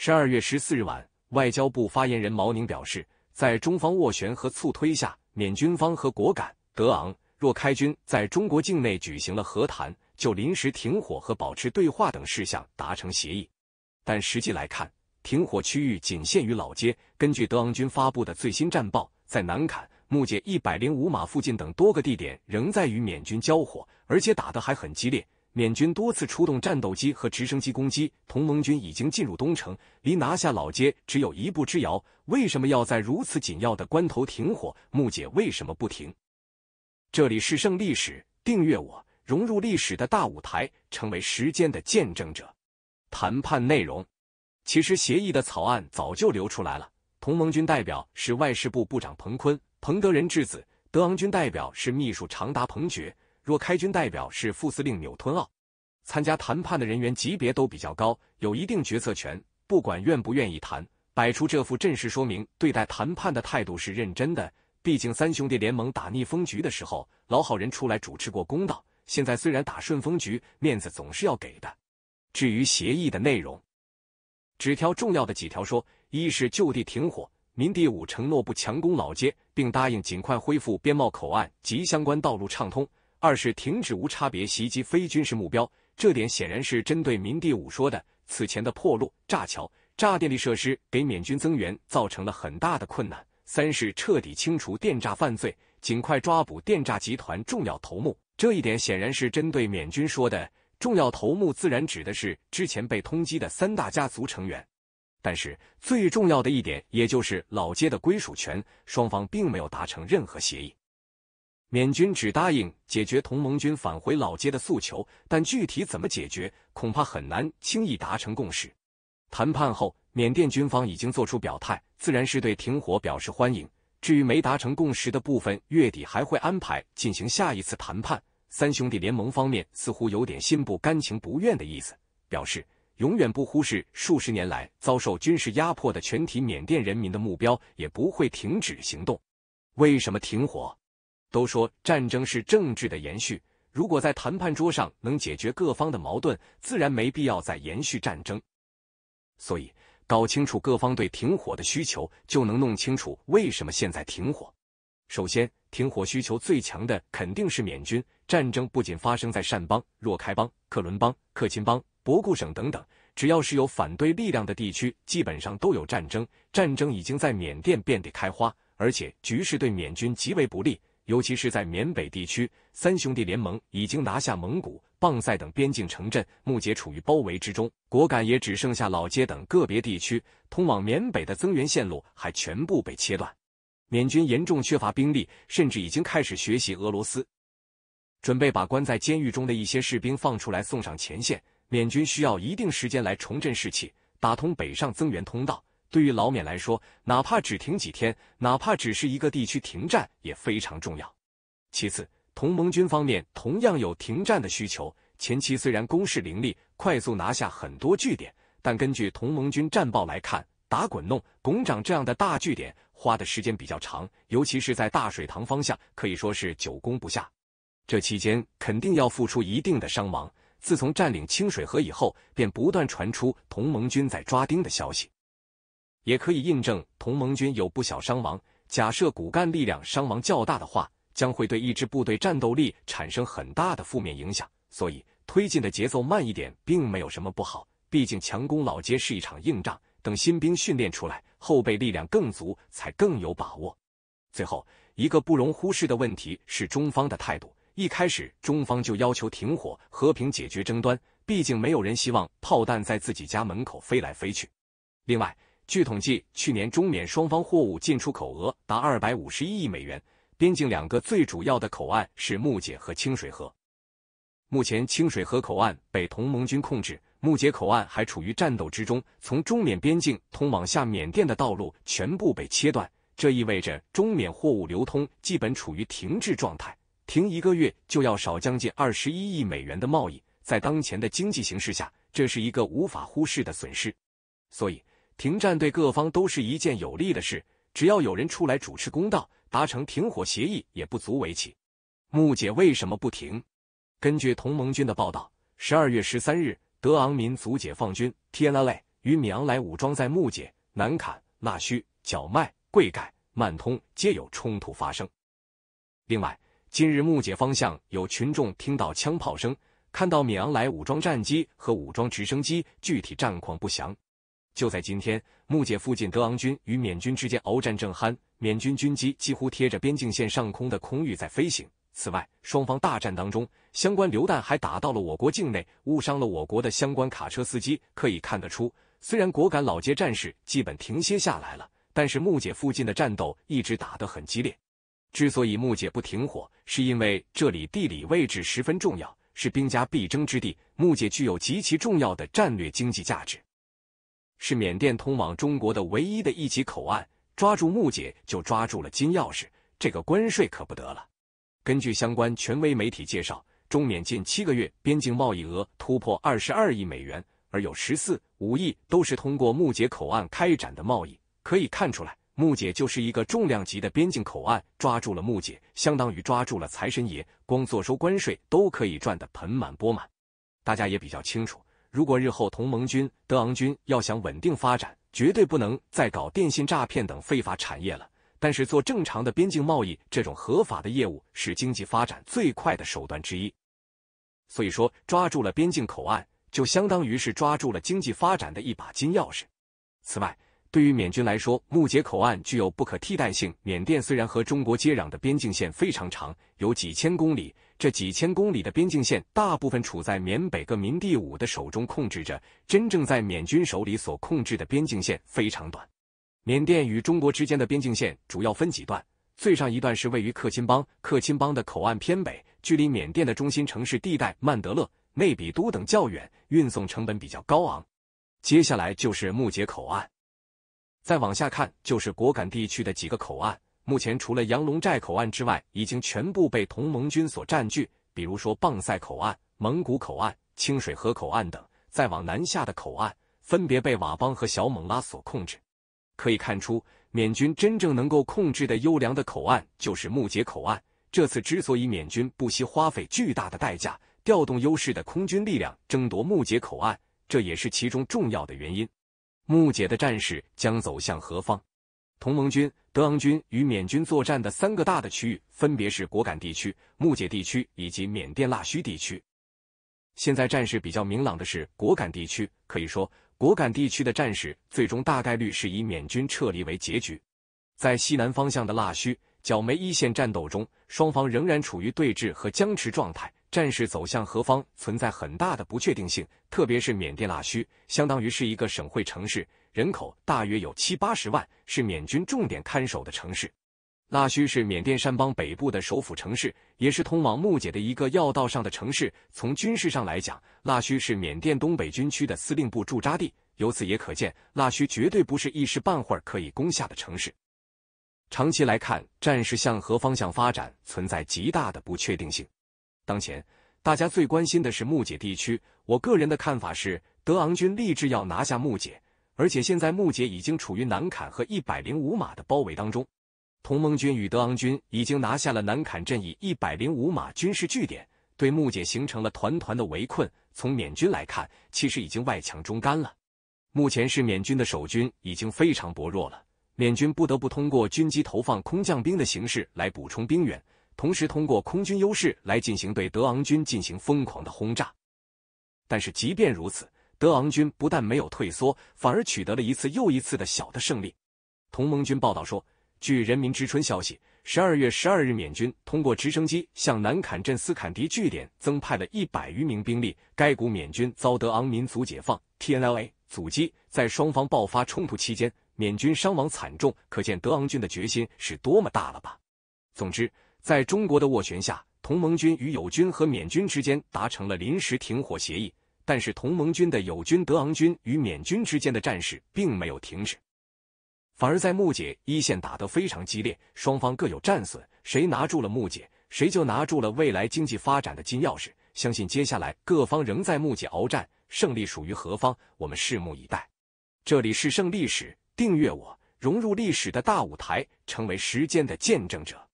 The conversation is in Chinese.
十二月十四日晚，外交部发言人毛宁表示，在中方斡旋和促推下，缅军方和果敢德昂若开军在中国境内举行了和谈，就临时停火和保持对话等事项达成协议。但实际来看，停火区域仅限于老街。根据德昂军发布的最新战报，在南坎木界一百零五码附近等多个地点仍在与缅军交火，而且打得还很激烈。缅军多次出动战斗机和直升机攻击同盟军，已经进入东城，离拿下老街只有一步之遥。为什么要在如此紧要的关头停火？木姐为什么不停？这里是胜历史，订阅我，融入历史的大舞台，成为时间的见证者。谈判内容，其实协议的草案早就流出来了。同盟军代表是外事部部长彭坤，彭德仁之子；德昂军代表是秘书长达彭觉；若开军代表是副司令纽吞奥。参加谈判的人员级别都比较高，有一定决策权。不管愿不愿意谈，摆出这副阵势，说明对待谈判的态度是认真的。毕竟三兄弟联盟打逆风局的时候，老好人出来主持过公道。现在虽然打顺风局，面子总是要给的。至于协议的内容，只挑重要的几条说：一是就地停火，民地五承诺不强攻老街，并答应尽快恢复边贸口岸及相关道路畅通；二是停止无差别袭击非军事目标。这点显然是针对民地五说的。此前的破路、炸桥、炸电力设施，给缅军增援造成了很大的困难。三是彻底清除电诈犯罪，尽快抓捕电诈集团重要头目。这一点显然是针对缅军说的。重要头目自然指的是之前被通缉的三大家族成员。但是最重要的一点，也就是老街的归属权，双方并没有达成任何协议。缅军只答应解决同盟军返回老街的诉求，但具体怎么解决，恐怕很难轻易达成共识。谈判后，缅甸军方已经做出表态，自然是对停火表示欢迎。至于没达成共识的部分，月底还会安排进行下一次谈判。三兄弟联盟方面似乎有点心不甘情不愿的意思，表示永远不忽视数十年来遭受军事压迫的全体缅甸人民的目标，也不会停止行动。为什么停火？都说战争是政治的延续，如果在谈判桌上能解决各方的矛盾，自然没必要再延续战争。所以，搞清楚各方对停火的需求，就能弄清楚为什么现在停火。首先，停火需求最强的肯定是缅军。战争不仅发生在善邦、若开邦、克伦邦、克钦邦、博固省等等，只要是有反对力量的地区，基本上都有战争。战争已经在缅甸遍地开花，而且局势对缅军极为不利。尤其是在缅北地区，三兄弟联盟已经拿下蒙古、邦赛等边境城镇，木姐处于包围之中，果敢也只剩下老街等个别地区，通往缅北的增援线路还全部被切断。缅军严重缺乏兵力，甚至已经开始学习俄罗斯，准备把关在监狱中的一些士兵放出来送上前线。缅军需要一定时间来重振士气，打通北上增援通道。对于老缅来说，哪怕只停几天，哪怕只是一个地区停战，也非常重要。其次，同盟军方面同样有停战的需求。前期虽然攻势凌厉，快速拿下很多据点，但根据同盟军战报来看，打滚弄、拱掌这样的大据点，花的时间比较长，尤其是在大水塘方向，可以说是久攻不下。这期间肯定要付出一定的伤亡。自从占领清水河以后，便不断传出同盟军在抓丁的消息。也可以印证同盟军有不小伤亡。假设骨干力量伤亡较大的话，将会对一支部队战斗力产生很大的负面影响。所以推进的节奏慢一点，并没有什么不好。毕竟强攻老街是一场硬仗，等新兵训练出来，后备力量更足，才更有把握。最后一个不容忽视的问题是中方的态度。一开始中方就要求停火、和平解决争端，毕竟没有人希望炮弹在自己家门口飞来飞去。另外。据统计，去年中缅双方货物进出口额达二百五十一亿美元。边境两个最主要的口岸是木姐和清水河。目前，清水河口岸被同盟军控制，木姐口岸还处于战斗之中。从中缅边境通往下缅甸的道路全部被切断，这意味着中缅货物流通基本处于停滞状态。停一个月就要少将近二十一亿美元的贸易。在当前的经济形势下，这是一个无法忽视的损失。所以。停战对各方都是一件有利的事，只要有人出来主持公道，达成停火协议也不足为奇。木姐为什么不停？根据同盟军的报道，十二月十三日，德昂民族解放军 T.N.L. 与米昂莱武装在木姐、南坎、纳须、角麦、贵盖、曼通皆有冲突发生。另外，今日木姐方向有群众听到枪炮声，看到米昂莱武装战机和武装直升机，具体战况不详。就在今天，木姐附近德昂军与缅军之间鏖战正酣，缅军军机几乎贴着边境线上空的空域在飞行。此外，双方大战当中，相关榴弹还打到了我国境内，误伤了我国的相关卡车司机。可以看得出，虽然果敢老街战事基本停歇下来了，但是木姐附近的战斗一直打得很激烈。之所以木姐不停火，是因为这里地理位置十分重要，是兵家必争之地。木姐具有极其重要的战略经济价值。是缅甸通往中国的唯一的一级口岸，抓住木姐就抓住了金钥匙，这个关税可不得了。根据相关权威媒体介绍，中缅近七个月边境贸易额突破二十二亿美元，而有十四五亿都是通过木姐口岸开展的贸易。可以看出来，木姐就是一个重量级的边境口岸，抓住了木姐，相当于抓住了财神爷，光坐收关税都可以赚得盆满钵满。大家也比较清楚。如果日后同盟军、德昂军要想稳定发展，绝对不能再搞电信诈骗等非法产业了。但是做正常的边境贸易，这种合法的业务是经济发展最快的手段之一。所以说，抓住了边境口岸，就相当于是抓住了经济发展的一把金钥匙。此外，对于缅军来说，木姐口岸具有不可替代性。缅甸虽然和中国接壤的边境线非常长，有几千公里，这几千公里的边境线大部分处在缅北各民地武的手中控制着，真正在缅军手里所控制的边境线非常短。缅甸与中国之间的边境线主要分几段，最上一段是位于克钦邦，克钦邦的口岸偏北，距离缅甸的中心城市地带曼德勒、内比都等较远，运送成本比较高昂。接下来就是木姐口岸。再往下看，就是果敢地区的几个口岸，目前除了杨龙寨口岸之外，已经全部被同盟军所占据。比如说棒赛口岸、蒙古口岸、清水河口岸等。再往南下的口岸，分别被佤邦和小勐拉所控制。可以看出，缅军真正能够控制的优良的口岸就是木姐口岸。这次之所以缅军不惜花费巨大的代价，调动优势的空军力量争夺木姐口岸，这也是其中重要的原因。木姐的战士将走向何方？同盟军、德昂军与缅军作战的三个大的区域分别是果敢地区、木姐地区以及缅甸腊戌地区。现在战事比较明朗的是果敢地区，可以说果敢地区的战士最终大概率是以缅军撤离为结局。在西南方向的腊戌、角梅一线战斗中，双方仍然处于对峙和僵持状态。战事走向何方存在很大的不确定性，特别是缅甸腊戌，相当于是一个省会城市，人口大约有七八十万，是缅军重点看守的城市。腊戌是缅甸山邦北部的首府城市，也是通往木姐的一个要道上的城市。从军事上来讲，腊戌是缅甸东北军区的司令部驻扎地，由此也可见，腊戌绝对不是一时半会儿可以攻下的城市。长期来看，战事向何方向发展存在极大的不确定性。当前，大家最关心的是木姐地区。我个人的看法是，德昂军立志要拿下木姐，而且现在木姐已经处于南坎和一百零五的包围当中。同盟军与德昂军已经拿下了南坎镇以一百零五军事据点，对木姐形成了团团的围困。从缅军来看，其实已经外强中干了。目前是缅军的守军已经非常薄弱了，缅军不得不通过军机投放空降兵的形式来补充兵源。同时，通过空军优势来进行对德昂军进行疯狂的轰炸。但是，即便如此，德昂军不但没有退缩，反而取得了一次又一次的小的胜利。同盟军报道说，据《人民之春》消息，十二月十二日，缅军通过直升机向南坎镇斯坎迪据点增派了一百余名兵力。该股缅军遭德昂民族解放 （T.N.L.A.） 阻击，在双方爆发冲突期间，缅军伤亡惨重，可见德昂军的决心是多么大了吧？总之。在中国的斡旋下，同盟军与友军和缅军之间达成了临时停火协议。但是，同盟军的友军德昂军与缅军之间的战事并没有停止，反而在木姐一线打得非常激烈，双方各有战损。谁拿住了木姐，谁就拿住了未来经济发展的金钥匙。相信接下来各方仍在木姐鏖战，胜利属于何方，我们拭目以待。这里是《胜历史》，订阅我，融入历史的大舞台，成为时间的见证者。